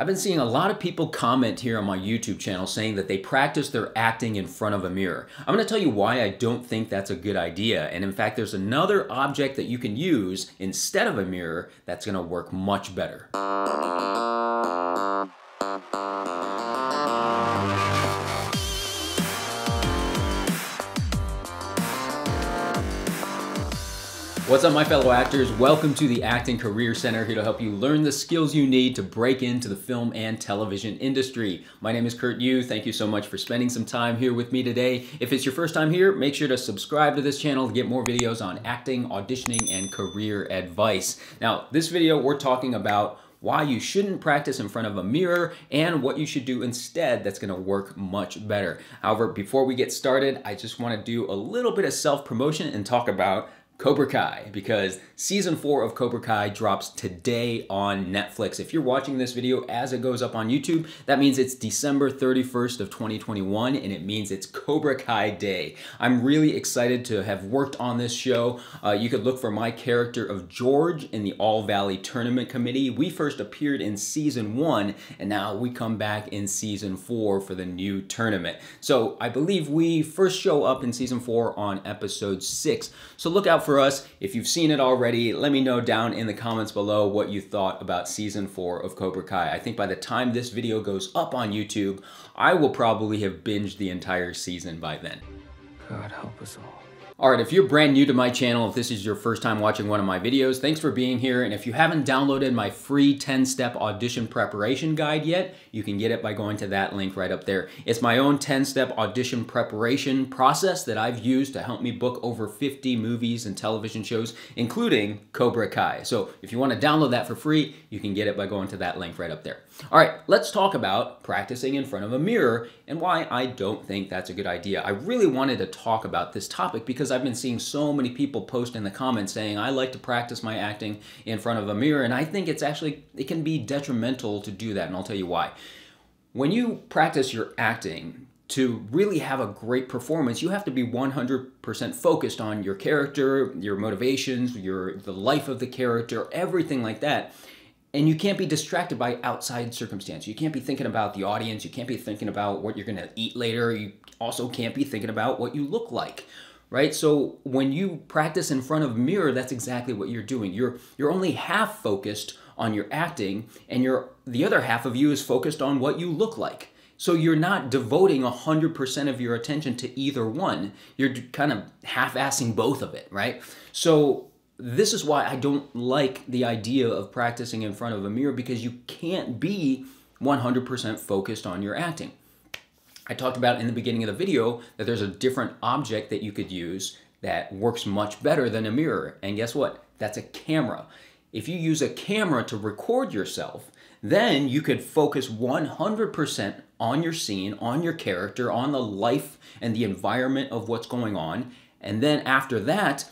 I've been seeing a lot of people comment here on my YouTube channel saying that they practice their acting in front of a mirror. I'm going to tell you why I don't think that's a good idea. And in fact, there's another object that you can use instead of a mirror that's going to work much better. What's up, my fellow actors? Welcome to the Acting Career Center, here to help you learn the skills you need to break into the film and television industry. My name is Kurt Yu. Thank you so much for spending some time here with me today. If it's your first time here, make sure to subscribe to this channel to get more videos on acting, auditioning, and career advice. Now, this video, we're talking about why you shouldn't practice in front of a mirror, and what you should do instead that's gonna work much better. However, before we get started, I just wanna do a little bit of self promotion and talk about Cobra Kai because season four of Cobra Kai drops today on Netflix. If you're watching this video as it goes up on YouTube, that means it's December 31st of 2021 and it means it's Cobra Kai Day. I'm really excited to have worked on this show. Uh, you could look for my character of George in the All Valley Tournament Committee. We first appeared in season one and now we come back in season four for the new tournament. So I believe we first show up in season four on episode six. So look out for us. If you've seen it already, let me know down in the comments below what you thought about season four of Cobra Kai. I think by the time this video goes up on YouTube, I will probably have binged the entire season by then. God help us all. All right, if you're brand new to my channel, if this is your first time watching one of my videos, thanks for being here. And if you haven't downloaded my free 10-step audition preparation guide yet, you can get it by going to that link right up there. It's my own 10-step audition preparation process that I've used to help me book over 50 movies and television shows, including Cobra Kai. So if you wanna download that for free, you can get it by going to that link right up there. All right, let's talk about practicing in front of a mirror and why I don't think that's a good idea. I really wanted to talk about this topic because I've been seeing so many people post in the comments saying, I like to practice my acting in front of a mirror, and I think it's actually, it can be detrimental to do that, and I'll tell you why. When you practice your acting, to really have a great performance, you have to be 100% focused on your character, your motivations, your the life of the character, everything like that and you can't be distracted by outside circumstance. You can't be thinking about the audience. You can't be thinking about what you're going to eat later. You also can't be thinking about what you look like, right? So when you practice in front of a mirror, that's exactly what you're doing. You're you're only half focused on your acting, and you're the other half of you is focused on what you look like. So you're not devoting 100% of your attention to either one. You're kind of half-assing both of it, right? So this is why I don't like the idea of practicing in front of a mirror because you can't be 100% focused on your acting. I talked about in the beginning of the video that there's a different object that you could use that works much better than a mirror. And guess what? That's a camera. If you use a camera to record yourself, then you could focus 100% on your scene, on your character, on the life and the environment of what's going on. And then after that,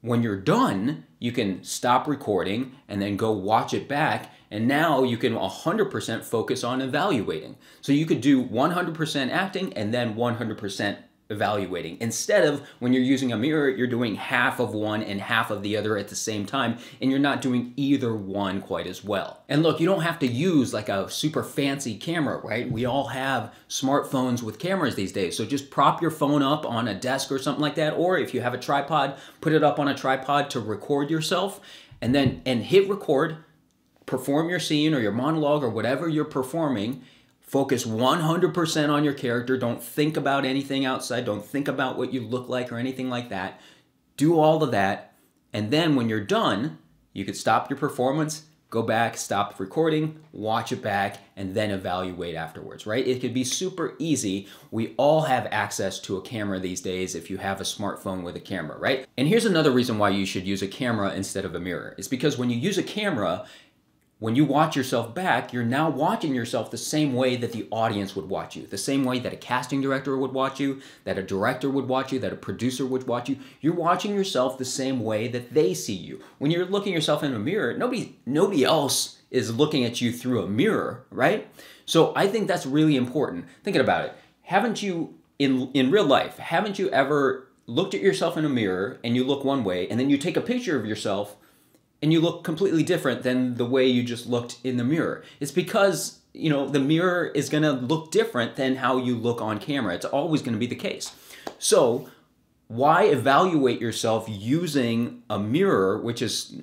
when you're done, you can stop recording and then go watch it back. And now you can 100% focus on evaluating. So you could do 100% acting and then 100% evaluating. Instead of when you're using a mirror, you're doing half of one and half of the other at the same time, and you're not doing either one quite as well. And look, you don't have to use like a super fancy camera, right? We all have smartphones with cameras these days. So just prop your phone up on a desk or something like that, or if you have a tripod, put it up on a tripod to record yourself and then and hit record, perform your scene or your monologue or whatever you're performing Focus 100% on your character. Don't think about anything outside. Don't think about what you look like or anything like that. Do all of that. And then when you're done, you could stop your performance, go back, stop recording, watch it back, and then evaluate afterwards, right? It could be super easy. We all have access to a camera these days if you have a smartphone with a camera, right? And here's another reason why you should use a camera instead of a mirror. It's because when you use a camera, when you watch yourself back, you're now watching yourself the same way that the audience would watch you, the same way that a casting director would watch you, that a director would watch you, that a producer would watch you. You're watching yourself the same way that they see you. When you're looking yourself in a mirror, nobody nobody else is looking at you through a mirror, right? So I think that's really important. Thinking about it, haven't you in in real life, haven't you ever looked at yourself in a mirror and you look one way and then you take a picture of yourself and you look completely different than the way you just looked in the mirror. It's because, you know, the mirror is going to look different than how you look on camera. It's always going to be the case. So, why evaluate yourself using a mirror which is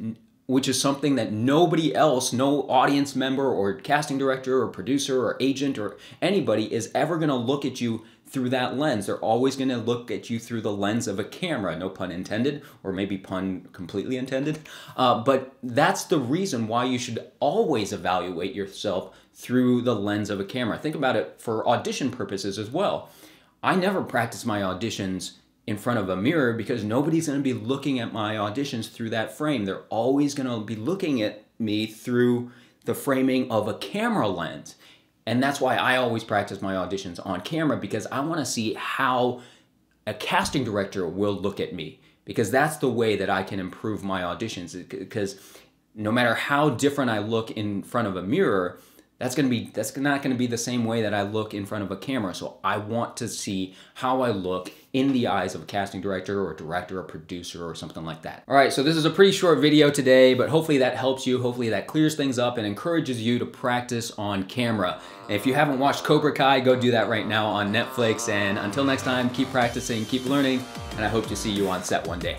which is something that nobody else, no audience member or casting director or producer or agent or anybody is ever going to look at you through that lens. They're always going to look at you through the lens of a camera, no pun intended, or maybe pun completely intended. Uh, but that's the reason why you should always evaluate yourself through the lens of a camera. Think about it for audition purposes as well. I never practice my auditions in front of a mirror because nobody's going to be looking at my auditions through that frame. They're always going to be looking at me through the framing of a camera lens. And that's why I always practice my auditions on camera because I want to see how a casting director will look at me because that's the way that I can improve my auditions because no matter how different I look in front of a mirror, that's gonna be that's not gonna be the same way that I look in front of a camera. So I want to see how I look in the eyes of a casting director or a director or producer or something like that. All right, so this is a pretty short video today, but hopefully that helps you. Hopefully that clears things up and encourages you to practice on camera. if you haven't watched Cobra Kai, go do that right now on Netflix. And until next time, keep practicing, keep learning, and I hope to see you on set one day.